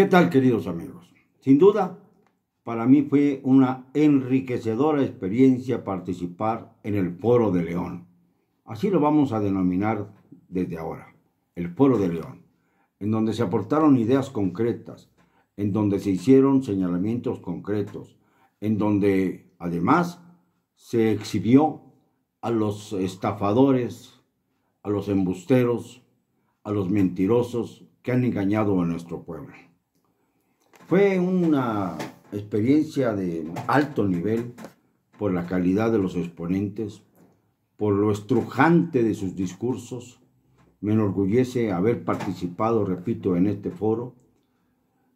¿Qué tal, queridos amigos? Sin duda, para mí fue una enriquecedora experiencia participar en el Foro de León. Así lo vamos a denominar desde ahora, el Foro de León, en donde se aportaron ideas concretas, en donde se hicieron señalamientos concretos, en donde además se exhibió a los estafadores, a los embusteros, a los mentirosos que han engañado a nuestro pueblo. Fue una experiencia de alto nivel por la calidad de los exponentes, por lo estrujante de sus discursos. Me enorgullece haber participado, repito, en este foro.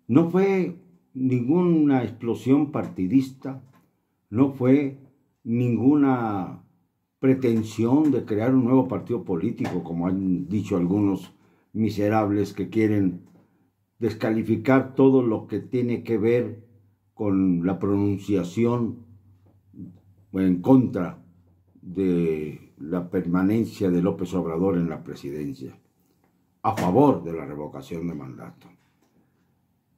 No fue ninguna explosión partidista, no fue ninguna pretensión de crear un nuevo partido político, como han dicho algunos miserables que quieren descalificar todo lo que tiene que ver con la pronunciación en contra de la permanencia de López Obrador en la presidencia, a favor de la revocación de mandato.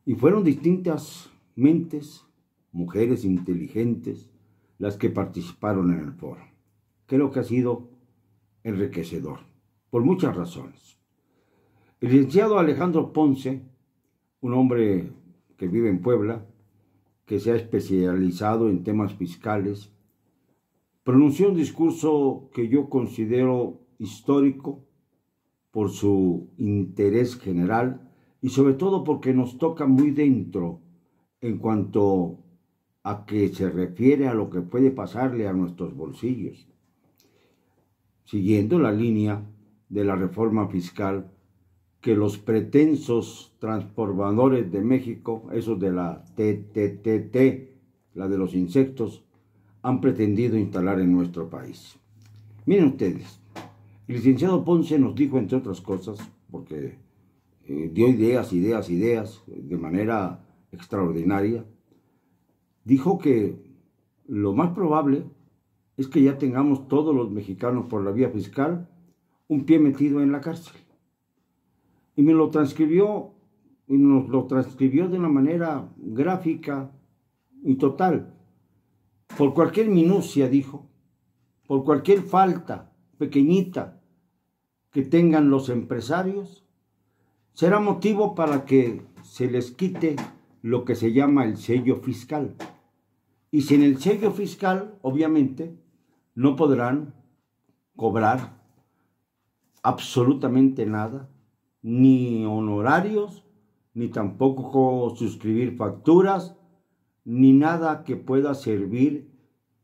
Y fueron distintas mentes, mujeres inteligentes, las que participaron en el foro. Creo que ha sido enriquecedor, por muchas razones. El licenciado Alejandro Ponce un hombre que vive en Puebla, que se ha especializado en temas fiscales, pronunció un discurso que yo considero histórico por su interés general y sobre todo porque nos toca muy dentro en cuanto a que se refiere a lo que puede pasarle a nuestros bolsillos, siguiendo la línea de la reforma fiscal que los pretensos transformadores de México, esos de la TTTT, la de los insectos, han pretendido instalar en nuestro país. Miren ustedes, el licenciado Ponce nos dijo, entre otras cosas, porque eh, dio ideas, ideas, ideas de manera extraordinaria, dijo que lo más probable es que ya tengamos todos los mexicanos por la vía fiscal un pie metido en la cárcel y me lo transcribió y nos lo transcribió de una manera gráfica y total. Por cualquier minucia, dijo, por cualquier falta pequeñita que tengan los empresarios, será motivo para que se les quite lo que se llama el sello fiscal. Y sin el sello fiscal, obviamente, no podrán cobrar absolutamente nada ni honorarios, ni tampoco suscribir facturas, ni nada que pueda servir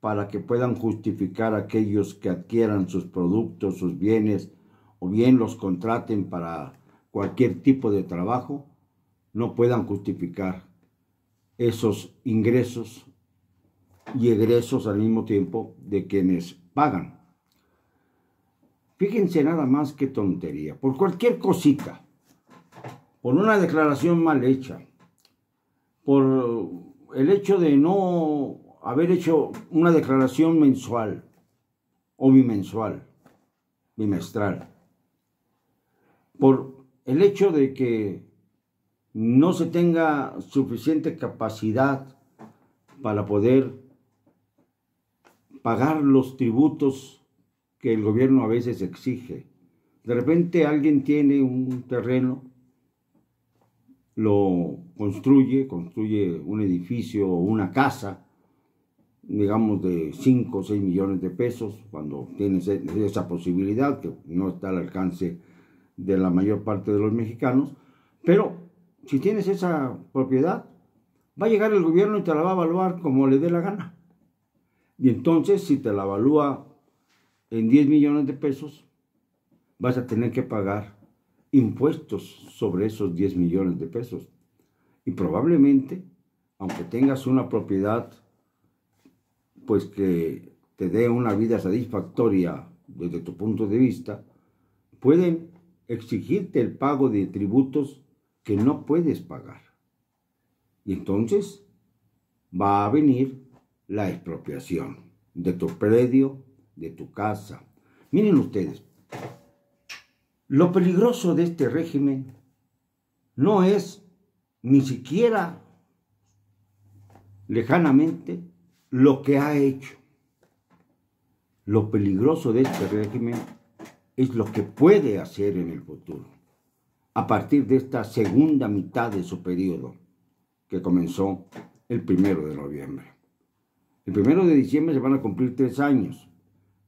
para que puedan justificar aquellos que adquieran sus productos, sus bienes, o bien los contraten para cualquier tipo de trabajo, no puedan justificar esos ingresos y egresos al mismo tiempo de quienes pagan. Fíjense nada más que tontería. Por cualquier cosita, por una declaración mal hecha, por el hecho de no haber hecho una declaración mensual o bimensual, bimestral, por el hecho de que no se tenga suficiente capacidad para poder pagar los tributos que el gobierno a veces exige. De repente alguien tiene un terreno, lo construye, construye un edificio o una casa, digamos de 5 o 6 millones de pesos, cuando tienes esa posibilidad, que no está al alcance de la mayor parte de los mexicanos, pero si tienes esa propiedad, va a llegar el gobierno y te la va a evaluar como le dé la gana. Y entonces, si te la evalúa en 10 millones de pesos, vas a tener que pagar impuestos sobre esos 10 millones de pesos. Y probablemente, aunque tengas una propiedad, pues que te dé una vida satisfactoria desde tu punto de vista, pueden exigirte el pago de tributos que no puedes pagar. Y entonces va a venir la expropiación de tu predio, de tu casa. Miren ustedes, lo peligroso de este régimen no es ni siquiera lejanamente lo que ha hecho. Lo peligroso de este régimen es lo que puede hacer en el futuro, a partir de esta segunda mitad de su periodo, que comenzó el primero de noviembre. El primero de diciembre se van a cumplir tres años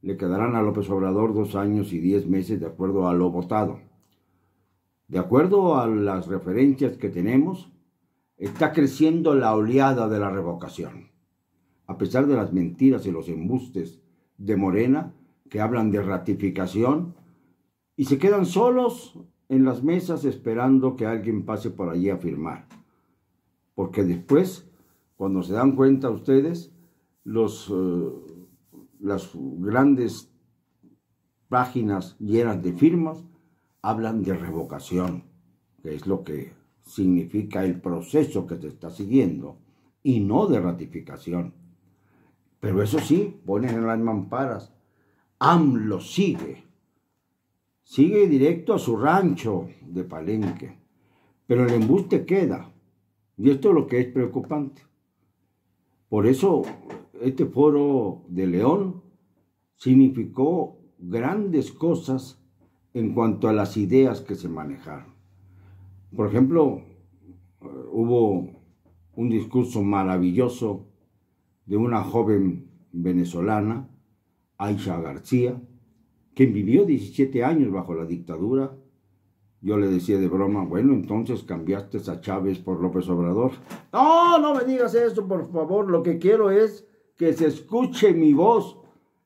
le quedarán a López Obrador dos años y diez meses de acuerdo a lo votado. De acuerdo a las referencias que tenemos, está creciendo la oleada de la revocación. A pesar de las mentiras y los embustes de Morena, que hablan de ratificación, y se quedan solos en las mesas esperando que alguien pase por allí a firmar. Porque después, cuando se dan cuenta ustedes, los... Eh, las grandes páginas llenas de firmas hablan de revocación, que es lo que significa el proceso que se está siguiendo, y no de ratificación. Pero eso sí, ponen en las mamparas, AMLO sigue, sigue directo a su rancho de Palenque, pero el embuste queda, y esto es lo que es preocupante. Por eso este foro de León significó grandes cosas en cuanto a las ideas que se manejaron. Por ejemplo, eh, hubo un discurso maravilloso de una joven venezolana, Aisha García, quien vivió 17 años bajo la dictadura. Yo le decía de broma, bueno, entonces cambiaste a Chávez por López Obrador. No, no me digas eso, por favor, lo que quiero es que se escuche mi voz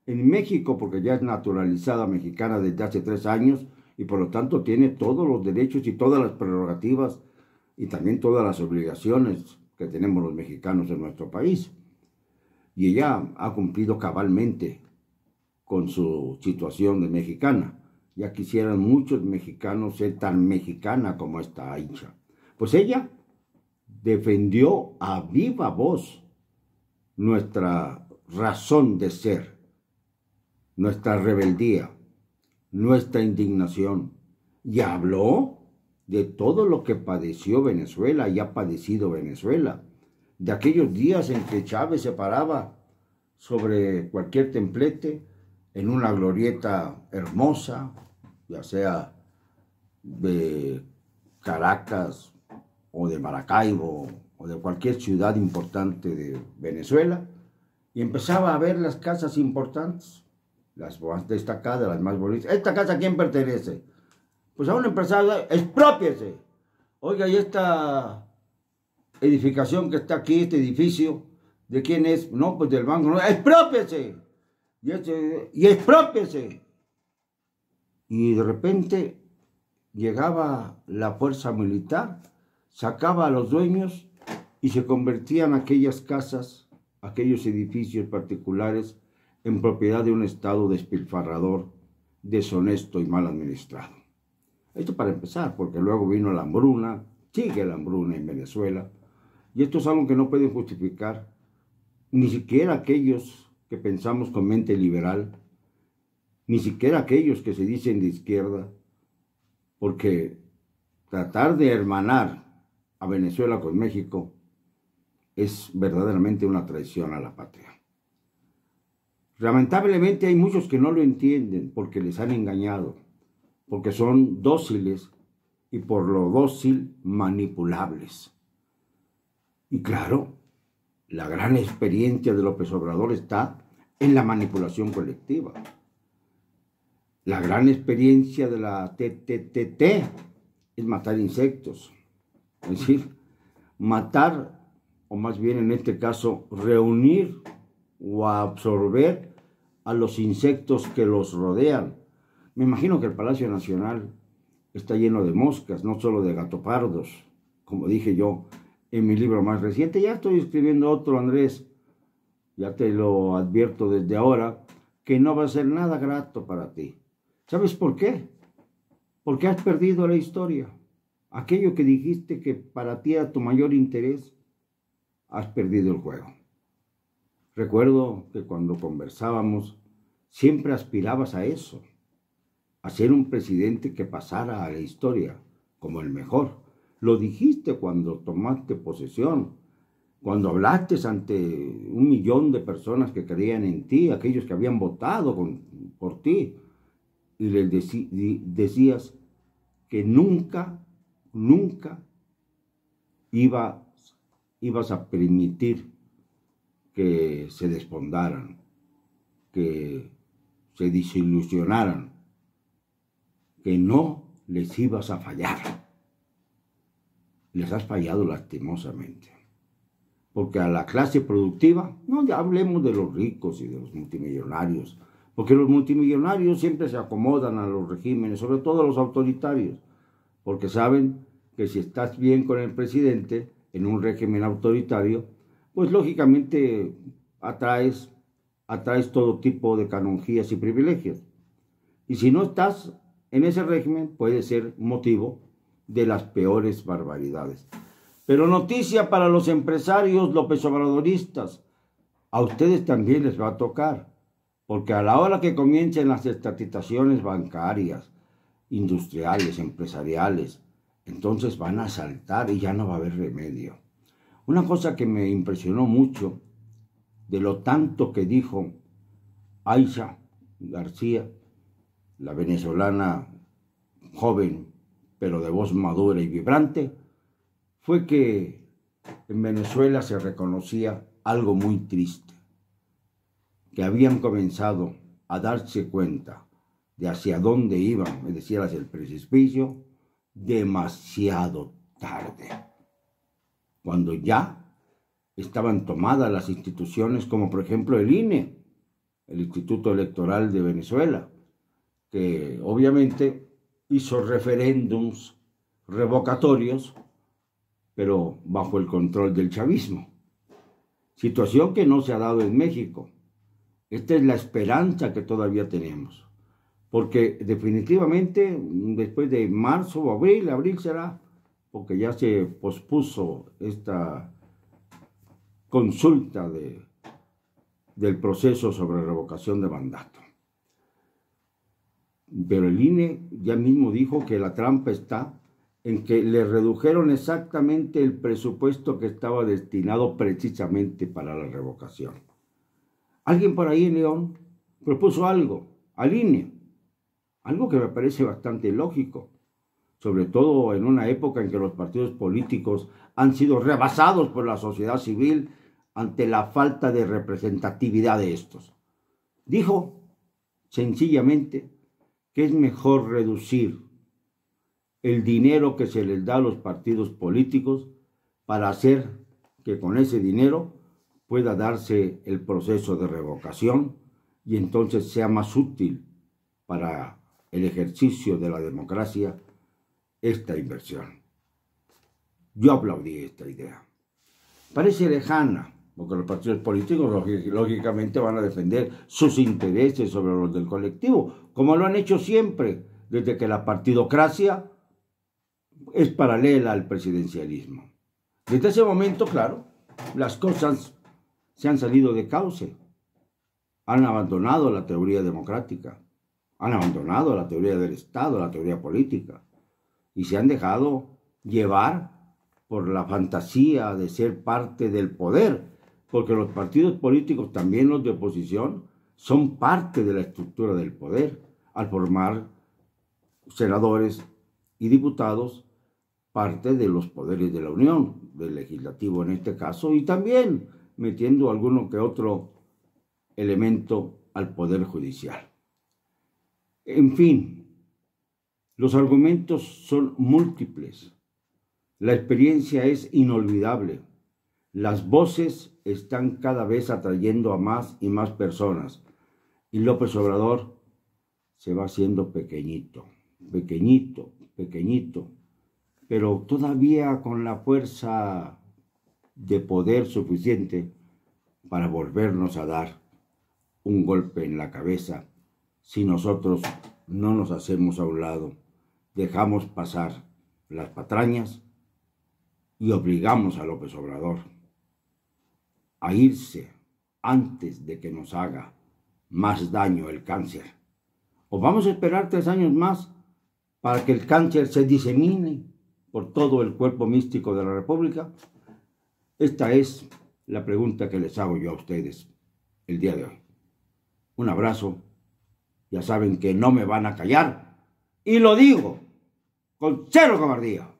en México, porque ya es naturalizada mexicana desde hace tres años y por lo tanto tiene todos los derechos y todas las prerrogativas y también todas las obligaciones que tenemos los mexicanos en nuestro país. Y ella ha cumplido cabalmente con su situación de mexicana. Ya quisieran muchos mexicanos ser tan mexicana como esta hincha Pues ella defendió a viva voz nuestra razón de ser, nuestra rebeldía, nuestra indignación. Y habló de todo lo que padeció Venezuela y ha padecido Venezuela, de aquellos días en que Chávez se paraba sobre cualquier templete en una glorieta hermosa, ya sea de Caracas o de Maracaibo o de cualquier ciudad importante de Venezuela y empezaba a ver las casas importantes, las más destacadas, las más bonitas. ¿Esta casa a quién pertenece? Pues a un empresario, expropiese. Oiga, y esta edificación que está aquí, este edificio, ¿de quién es? No, pues del banco, no, Y, este, y Y de repente llegaba la fuerza militar, sacaba a los dueños y se convertían aquellas casas, aquellos edificios particulares, en propiedad de un Estado despilfarrador, deshonesto y mal administrado. Esto para empezar, porque luego vino la hambruna, sigue la hambruna en Venezuela, y esto es algo que no pueden justificar ni siquiera aquellos que pensamos con mente liberal, ni siquiera aquellos que se dicen de izquierda, porque tratar de hermanar a Venezuela con México es verdaderamente una traición a la patria. Lamentablemente hay muchos que no lo entienden porque les han engañado, porque son dóciles y por lo dócil manipulables. Y claro, la gran experiencia de López Obrador está en la manipulación colectiva. La gran experiencia de la TTTT es matar insectos. Es decir, matar o más bien en este caso, reunir o absorber a los insectos que los rodean. Me imagino que el Palacio Nacional está lleno de moscas, no solo de gatopardos, como dije yo en mi libro más reciente. Ya estoy escribiendo otro, Andrés, ya te lo advierto desde ahora, que no va a ser nada grato para ti. ¿Sabes por qué? Porque has perdido la historia, aquello que dijiste que para ti era tu mayor interés has perdido el juego. Recuerdo que cuando conversábamos, siempre aspirabas a eso, a ser un presidente que pasara a la historia como el mejor. Lo dijiste cuando tomaste posesión, cuando hablaste ante un millón de personas que creían en ti, aquellos que habían votado por ti, y les decías que nunca, nunca iba ibas a permitir que se despondaran, que se desilusionaran, que no les ibas a fallar. Les has fallado lastimosamente. Porque a la clase productiva, no ya hablemos de los ricos y de los multimillonarios, porque los multimillonarios siempre se acomodan a los regímenes, sobre todo a los autoritarios, porque saben que si estás bien con el presidente, en un régimen autoritario, pues lógicamente atraes, atraes todo tipo de canonjías y privilegios. Y si no estás en ese régimen, puede ser motivo de las peores barbaridades. Pero noticia para los empresarios López Obradoristas, a ustedes también les va a tocar, porque a la hora que comiencen las estatizaciones bancarias, industriales, empresariales, entonces van a saltar y ya no va a haber remedio. Una cosa que me impresionó mucho de lo tanto que dijo Aisha García, la venezolana joven, pero de voz madura y vibrante, fue que en Venezuela se reconocía algo muy triste, que habían comenzado a darse cuenta de hacia dónde iban, me decir, hacia el precipicio, demasiado tarde, cuando ya estaban tomadas las instituciones como por ejemplo el INE, el Instituto Electoral de Venezuela, que obviamente hizo referéndums revocatorios, pero bajo el control del chavismo. Situación que no se ha dado en México. Esta es la esperanza que todavía tenemos porque definitivamente mm, después de marzo o abril, abril será, porque ya se pospuso esta consulta de, del proceso sobre revocación de mandato. Pero el INE ya mismo dijo que la trampa está en que le redujeron exactamente el presupuesto que estaba destinado precisamente para la revocación. Alguien por ahí en León propuso algo al INE algo que me parece bastante lógico, sobre todo en una época en que los partidos políticos han sido rebasados por la sociedad civil ante la falta de representatividad de estos. Dijo sencillamente que es mejor reducir el dinero que se les da a los partidos políticos para hacer que con ese dinero pueda darse el proceso de revocación y entonces sea más útil para el ejercicio de la democracia esta inversión. Yo aplaudí esta idea. Parece lejana, porque los partidos políticos lógicamente van a defender sus intereses sobre los del colectivo, como lo han hecho siempre, desde que la partidocracia es paralela al presidencialismo. Desde ese momento, claro, las cosas se han salido de cauce, han abandonado la teoría democrática han abandonado la teoría del Estado, la teoría política, y se han dejado llevar por la fantasía de ser parte del poder, porque los partidos políticos, también los de oposición, son parte de la estructura del poder al formar senadores y diputados parte de los poderes de la Unión, del legislativo en este caso, y también metiendo alguno que otro elemento al poder judicial. En fin, los argumentos son múltiples. La experiencia es inolvidable. Las voces están cada vez atrayendo a más y más personas. Y López Obrador se va haciendo pequeñito, pequeñito, pequeñito, pero todavía con la fuerza de poder suficiente para volvernos a dar un golpe en la cabeza si nosotros no nos hacemos a un lado, dejamos pasar las patrañas y obligamos a López Obrador a irse antes de que nos haga más daño el cáncer. O vamos a esperar tres años más para que el cáncer se disemine por todo el cuerpo místico de la República. Esta es la pregunta que les hago yo a ustedes el día de hoy. Un abrazo ya saben que no me van a callar. Y lo digo, con cero cobardía.